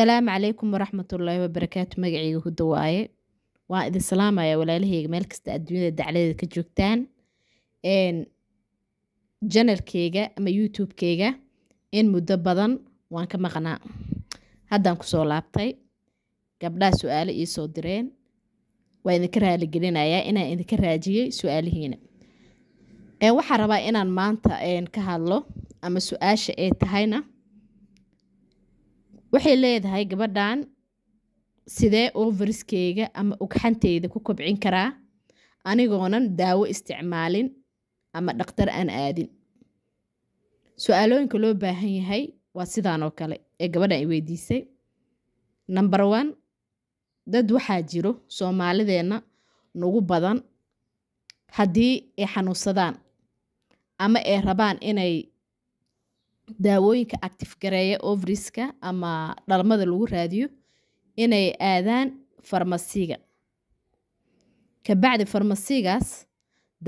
assalaamu calaykum waraxmatullaahi wabarakaatu magaciiga huda waaye waan idin salaamaya walaalaheyga meel kasta adduunyada dacladeeda ka joogtaan janalkeyga ama youtubekeyga in muddo badan waan ka maqnaa haddaan kusoo laabtay gabdhaha su-aale ii soo direen waa idinka raaligelinayaa inaan idinka raajiyey su-aalihiina waxaan rabaa inaan maanta ka hadlo ama su-aasha ee tahayna waxay leedahay gabadhan sidee oo ama ugxanteyda ku kobcin karaa anigoonan daawo isticmaalin ama dhaqtar aan aadin su-aalooyinka loo baahan yahay waa sidaan oo kale ee gabadhan i weydiisay number on dad waxaa jiro soomaalideenna nagu badan haddii ay xanuunsadaan ama ay rabaan inay daawooyinka active gareeya ovariska ama dhalmada lagu raadiyo inay aadaan farmasiga kabacdi farmasigaas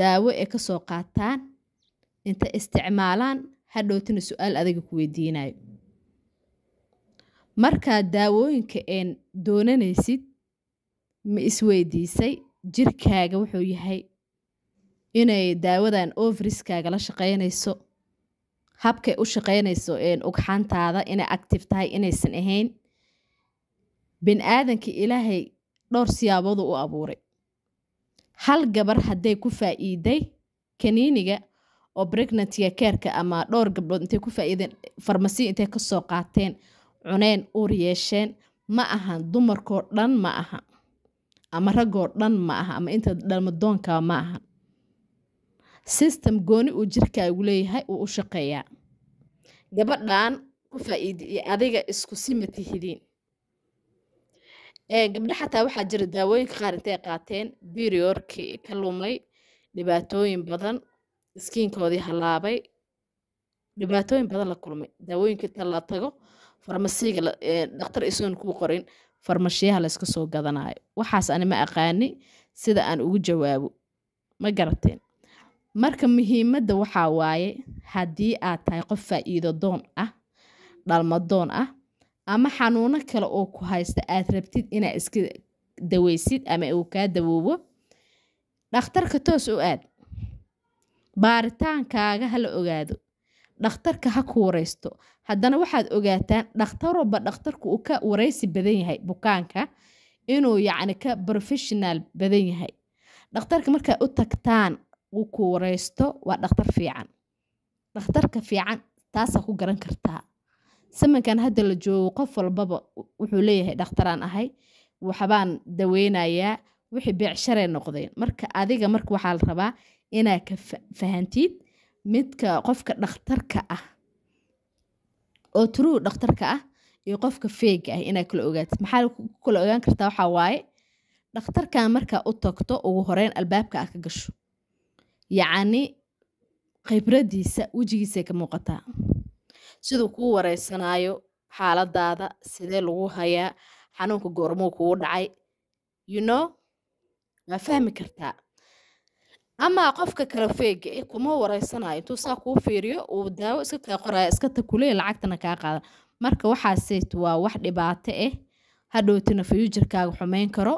daawo ay kasoo qaataan inta isticmaalaan hadhowtana su-aal adaga ku weydiinayo markaa daawooyinka een doonanaysid ma isweydiisay jirkaaga wuxuu yahay inay daawadan ovariskaaga la shaqeynayso habkay u shaqeynayso ugxaantaada inay active tahay inaysan ahayn bini ilaahay dhowr siyaaboodu u abuuray hal gabar hadday ku faa'iiday kaniiniga oo pregnantiga keerka ama dhowr gabdhood intay ku faa'iideen farmasi intay kasoo qaateen cuneen uur yeesheen ma ahan dumarkoo dhan ma aha ama raggoo dhan ma aha ama inta dhalmadoonkaa ma ahan system gooni uu jirkaagu leeyahay uu u shaqeeyaa gabadhaan ku faa'iidiiyo adiga isku sima tihidiin gabdha xataa waxaa jira daawooyinka qaar intay qaateen biriorkii ka lumay dhibaatooyin badan iskiinkoodii halaabay dhibaatooyin badan la kulmay daawooyinka inta la tago farmasiga dhakhtar isoon kuu qorin farmashiyaha layska soo gadanayo waxaas ani ma aqaani sida aan ugu jawaabo ma garateen marka muhiimadda waxaa waaye haddii aad tahay qof faa doon ah dhalmo doon ah ama xanuuno kale oo ku haysta aad rabtid inaad iska daweysid ama uu kaa dawoobo dhakhtarka toos u aad baaritaankaaga ha la ogaado dhakhtarka ha ku wareysto haddana waxaad ogaataan dhakhtar walba dhakhtarku uu ka wareysi badan yahay bukaanka inuu yacni ka professional badan yahay dhakhtarka markaad u tagtaan uu ku wareysto waa dhakhtar fiican dhakhtarka fiican taasaa ku garan kartaa samankan hadda la joogo qof walbaba wuxuu leeyahay dhakhtaraan ahay waxbaan daweynayaa wixii beecsharey noqdeen marka adiga marka waxaa la rabaa inaa ka fahantid midka qofka dhakhtarka ah oo turuu dhakhtarka ah iyo qofka feega ah inaa kala ogaatid maxaa kala ogaan kartaa waxaa waaye dhakhtarkan markaa u tagto ugu horeyn albaabka ah ka gasho yacni khibradiisa wejigiisay ka muuqataa siduu kuu wareysanaayo xaaladaada sidee lagu hayaa xanuunka goormuu kuu dhacay you know waa fahmi kartaa amaa qofka kala feega kuma wareysanayo intuu saa kuu fiiriyo uu daawo iska kaa qoraya iska takuley lacagtana kaa qaada marka waxaaseyt waa wax dhibaato eh hadhowtina fayuujirkaaga xumeyn karo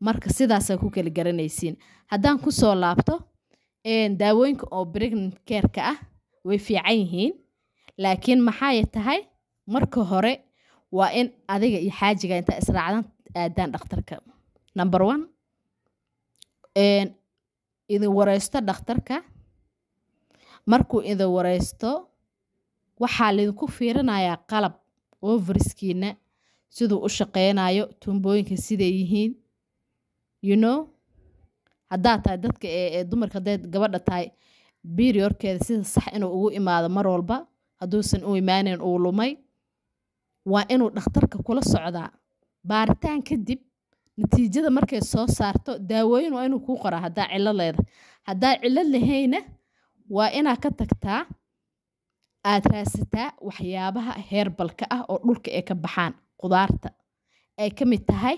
marka sidaasaa ku kala garanaysiin haddaan kusoo laabto daawooyinka oo pregnant keerka ah way fiican yihiin laakiin maxay tahay marka hore waa in adiga iyo xaajiga intaa israacdan aadaan dhakhtarka number one idin wareysto dhakhtarka markuu idin wareysto waxaa laydinku fiirinayaa qalab overiskiina siduu u shaqeynayo tumbooyinka siday yihiin you know haddaad tahay dadka dumarka hadayd gabadha tahay biriorkeeda sida sax ah inuu ugu imaado mar walba hadduusan u imaaneyn uu lumay waa inuu dhakhtarka kula socdaa baaritaan kadib natiijada markay soo saarto daawooyin waa inuu kuu qoraa haddaa cilo leeda haddaa cilo lahayna waa inaa ka tagtaa aad raasataa waxyaabaha heerbalka ah oo dhulka ay ka baxaan qudaarta ay ka mid tahay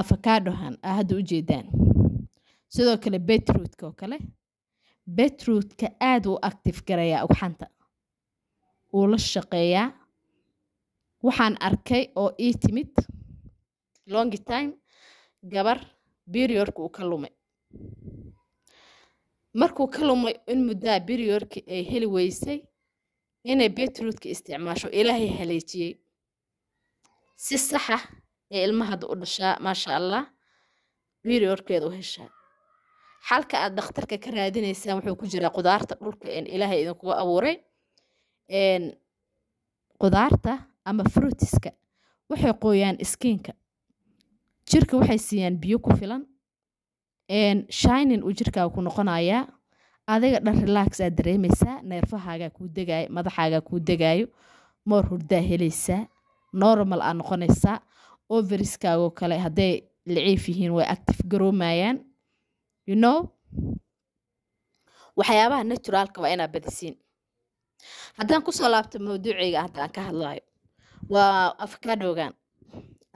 afakadohan aa hadda u jeedaan sidoo kale betrootka oo kale betrootka aada uu active garayaa ugxanta uu la shaqeeyaa waxaan arkay oo ii timid longi time gabar beriyorka uu ka lumay markuu ka lumay in muddaa beriyorka ay heli weysay inay betrootka isticmaasho ilaahay haleejiyey si saxa ee ilma u dhashaa maasha allah biriorkeeda u heshaa xalka aad dhakhtarka ka raadinaysaan wuxuu ku jiraa qudaarta dhulka ilaaha idinkuga abuuray qudaarta ama fruitiska waxay qooyaan iskiinka jirka waxay siiyaan biyo ku filan shinin uu jirkaaga ku noqonayaa adiga dhan relax aad dareemaysaa neerfahaagaa kuu degaayo madaxaagaa kuu degaayo moor hurdaa helaysaa normal aa noqonaysaa overiskaagoo kale hadday laciif yihiin way active garoomayaan you know waxyaabaha naturalka waa inaad badisiin haddaan kusoo laabto mawduuceyga hadda aan ka hadlayo waa afakadogan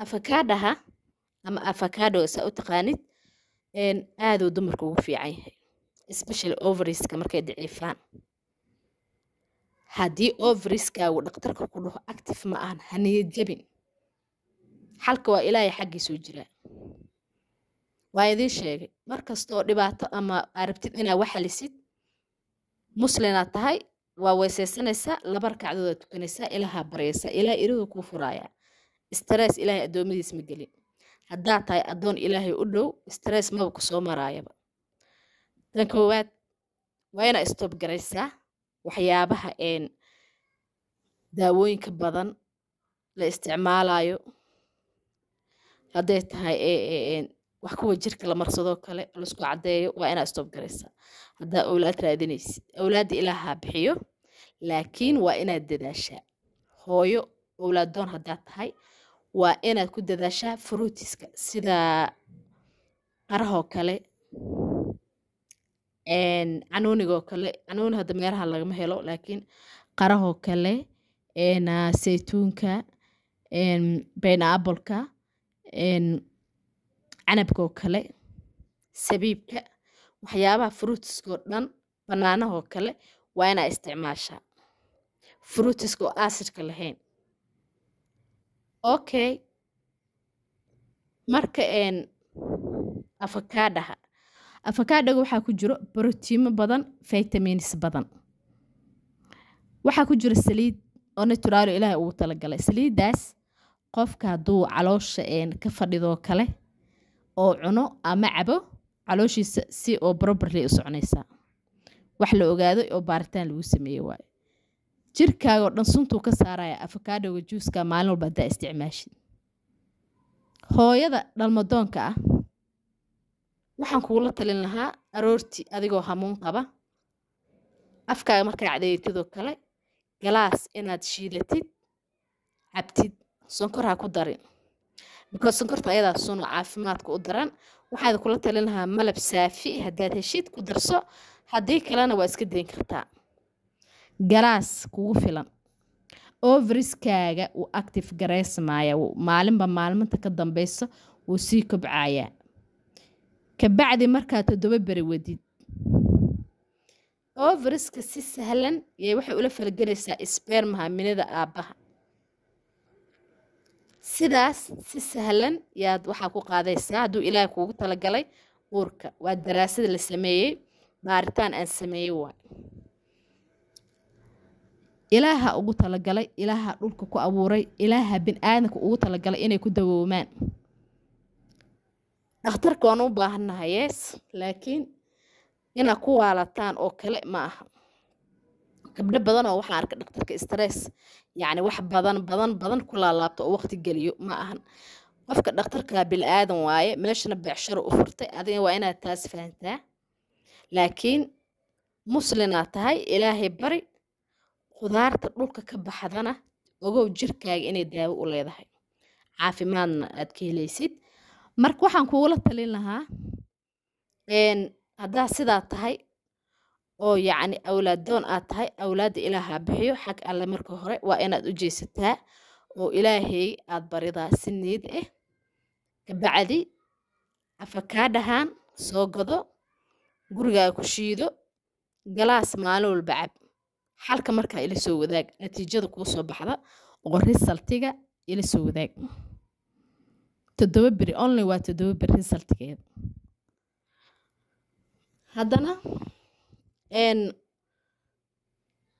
afakadaha ama afakadoga saa u taqaanid aaduu dumarka ugu fiican yahay specially overiska markay daciifaan haddii overiskaagu dhaktarka ku dhaho active ma ahan haniyad jabin xalka waa ilaahay xaggiisuu jiraa waa idin sheegay mar kastaoo dhibaato ama arabtid inaa waxalisid muslinaad tahay waa weyseysanaysaa laba ragacdood tukanaysaa ilaahaa baryaysaa ilaa iridu kuu furaaya stress ilaahay addoommadiis ma gelin haddaad tahay addoon ilaahay u dhow stress maba kusoo soo maraayaba tan koowaad waa inaa stoob garaysaa waxyaabaha een daawooyinka badan la isticmaalaayo hadday tahay e, e, wax kuwa jirka la marsadoo kale laisku cadeeyo waa inaa stoob garaysa haddaa owlaad raadinaysid owlaadda ilaaha bixiyo laakiin waa inaad dadaashaa hooyo owlaad doon haddaad tahay waa inaad ku dadaashaa fruutiska sida qarahoo kale canuunigoo kale canuuni hadda meelaha lagama helo laakiin qarahoo kale ah, saytuunka bayna canabkoo kale sabiibka waxyaabaha fruutiskoo dhan bannaanahoo kale waa inaa isticmaashaa fruutiska oo aasirka lahayn okay marka n afakaadhaha afakaadhaga waxaa ku jiro brotiimo badan vitamins badan waxaa ku jira saliid oo naturaalo ilaahay ugu talagalay saliiddaas qofka hadduu caloosha ka fadhidoo kale oo cuno ama cabo calooshiisa si oo broberly u soconaysaa wax la ogaaday oo baaritaan lagu sameeye waayo jirkaagoo dhan suntuu ka saaraya afakaadhoga juuska maalin walba hadaa isticmaashid hooyada dhalmadoonka ah waxaan kugula talin lahaa aroorti adigoo hamuun qaba afkaaga markaa cadeeytidoo kale galaas inaad shiilatid cabtid sonkor ha ku darin because sonkorta ayadaa sun caafimaadka u daran waxaad kula talin lahaa malab saafi haddaad heshiid ku darso haddii kalena waa iska dayn kartaa garaas kugu filan overiskaaga wuu active garaysmaaya maalinba maalminta ka dambeysa wuu sii kobcayaa kabacdi markaa toddoba beri wadid overiska si sahlan yay waxay ula falgelaysaa sbeer mahaminida aabaha sidaas si sahlan yaad waxaa ku qaadaysaa hadduu ilaahay kugu talagalay uurka waa daraasada la sameeyey baaritaan aan sameeyey waay ilaaha ugu talagalay ilaaha dhulka ku abuuray ilaaha bin aadanka ugu talagalay inay ku dawoomaan dhakhtarka waan u baahannahay yees laakiin inaad ku waalataan oo kale ma aha gabdho badan oo waxaan arka dhaqtarka stress yacni wax badan badan badan ku laalaabto oo waqti geliyo ma ahan qofka dhaqtarka bilaadan waaye meeshana becsharo u furtay adiga waa inaad taas fahantaa laakiin muslinaa tahay ilaahay bari qudaarta dhulka ka baxdana ogow jirkaaga inay daawo u leedahay caafimaadna aad ka helaysid marka waxaan kugula talin lahaa haddaa sidaa tahay oo yacni awlaadoon aad tahay awlaadda ilaaha bixiyo xag alle marka hore waa inaad u jeysataa oo ilaahay aad baridaa si niid ah eh. kabacdi afa dhahaan soo gado gurigaa ku shiido galaas maalin walba cab xalka markaa ila soo wadaag natiijada kuu soo baxda oo risaltiga ila soo wadaag toddoba beri only waa toddoba beri risaltigeeda haddana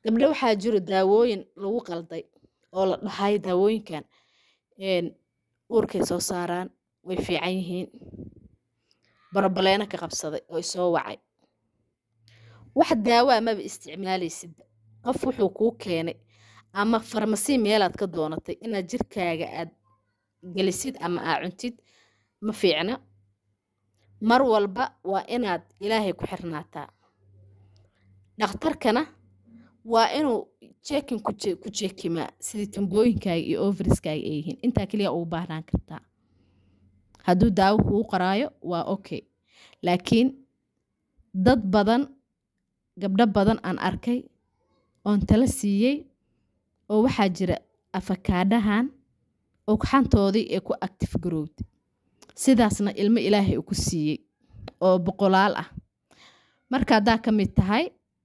gabdho waxaa jiro daawooyin lagu qalday oo la dhahay daawooyinkan uurkay soo saaraan way fiican yihiin barobaleeno ka qabsaday oo isoo wacay wax daawo amaba isticmaalaysid qof wuxuu kuu keenay ama farmasi meelaad ka doonatay inaad jirkaaga aad gelisid ama aa cuntid ma fiicna mar walba waa inaad ilaahay ku xirnaataa dhakhtarkana waa inuu jeekin ku jeekimaa sidii tambooyinkaaga iyo overiskaaga ay yihiin intaa keliya ugu baahnaan kartaa hadduu daawo kuu qoraayo waa okay laakiin dad badan gabdho badan aan arkay oon tala siiyey oo waxaa jira afakaadhahan ogxantoodii ee ku active garowda sidaasna ilmo ilaahay uu ku siiyey oo boqolaal ah marka haddaa ka mid tahay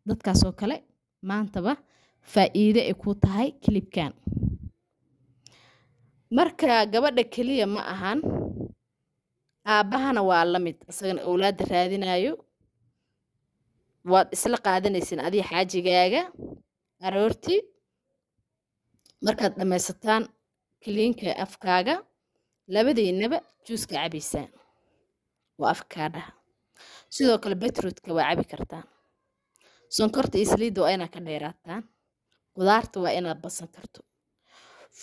dadkaasoo kale maantaba faa'iide ay ku tahay kilibkan marka gabadha keliya ma ahan aabahana waa la mid isagana owlaadda raadinayo waad isla qaadanayseen adiga xaajigaaga aroortii markaad dhammaysataan kiliinka afkaaga labadiinaba juuska cabaysaan waa afkaadhaha sidoo kale betrootka waa cabi kartaan sonkorta iyo saliidda waa inaad ka dheeraataan qudaarta waa inaad basan karto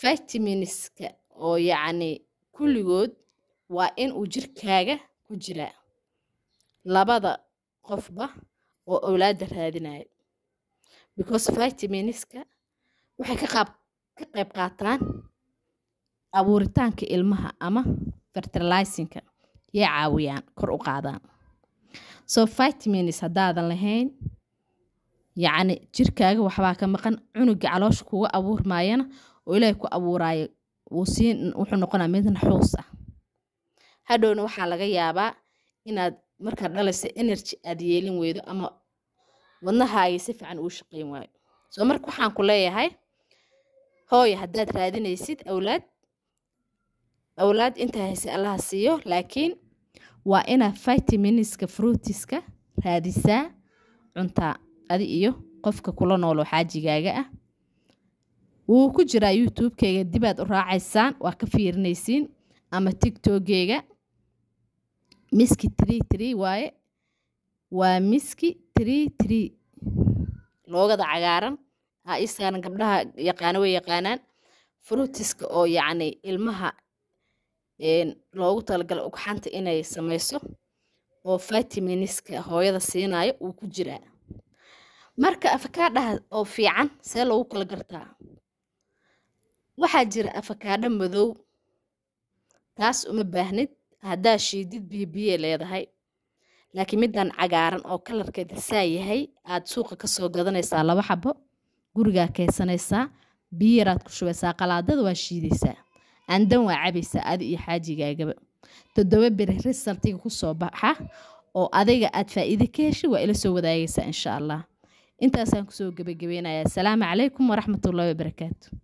vitamineska oo yacni kulligood waa inuu jirkaaga ku jiraa labada qofba oo owlaadda raadinayo because vitamineska waxay ka qaab ka qayb qaataan abuuritaanka ilmaha ama fertilizingka yay caawiyaan kor u qaadaan so vitamines haddaadan lahayn yacni jirkaaga waxbaa ka maqan cunuga caloosha kuga abuurmaayana oo ilaahay ku abuuraayo wuxuu noqonaa mid naxuus ah hadhowna waxaa laga yaabaa inaad markaad dhalaysa energy aad yeelin weydo ama wadnahaaga si fiican uu shaqayn waayo soo marka waxaan ku leeyahay hooy haddaad raadinaysid awlaad awlaad intaa hayse allaha siiyo laakiin waa inaad vitamininska fruitiska raadisaa cuntaa adi iyo qofka kula noolo xaajigaaga ah wuu ku jiraa youtube dibaad u raacaysaan waa ka fiirinaysiin ama tigtokeyga miski tree tree waaye waa miski tree tree loogada cagaaran ha isaaran gabdhaha yaqaano way yaqaanaan frutiska oo yacni ilmaha loogu talagala ugxanta inay samayso oo vitaminiska hooyada siinayo wuu ku jiraa marka afakaadhaha oo fiican see logu kala gartaa waxaa jira afakaadho madow taas uma baahnid haddaa shiidid biyobiye leedahay laakiin middan cagaaran oo kalarkeeda saa yahay aada suuqa kasoo gadanaysaa laba xabo gurigaa keysanaysaa biyaraad ku shubaysaa qalaadada waa shiidaysaa andan waa cabaysaa adi iyo xaajigaagaba toddoba beri risaltiga kusoo baxa oo adiga aad faa'iide ka heshay waa ila soo wadaagaysaa insha allah intaasaan kusoo gebagabaynayaa asalaamu calaykum waraxmatullahi wabarakaatu